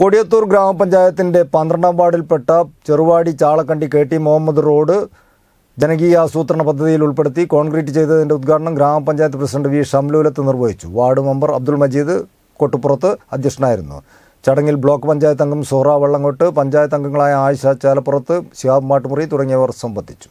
കൊടിയത്തൂർ ഗ്രാമപഞ്ചായത്തിൻ്റെ പന്ത്രണ്ടാം വാർഡിൽപ്പെട്ട Cheruvadi Chalakkandi K T Muhammad road ജനകീയ ആസൂത്രണ പദ്ധതിയിൽ ഉൾപ്പെടുത്തി കോൺക്രീറ്റ് ചെയ്തതിൻ്റെ ഉദ്ഘാടനം ഗ്രാമപഞ്ചായത്ത് പ്രസിഡന്റ് വി ഷംലൂലത്ത് നിർവഹിച്ചു വാർഡ് മെമ്പർ അബ്ദുൾ മജീദ് കൊട്ടുപ്പുറത്ത് അധ്യക്ഷനായിരുന്നു ചടങ്ങിൽ ബ്ലോക്ക് പഞ്ചായത്ത് അംഗം സോറ വള്ളങ്കോട്ട് പഞ്ചായത്ത് അംഗങ്ങളായ ആയിഷ ചാലപ്പുറത്ത് ശിഹാബ് മാട്ടുമുറി തുടങ്ങിയവർ സംബന്ധിച്ചു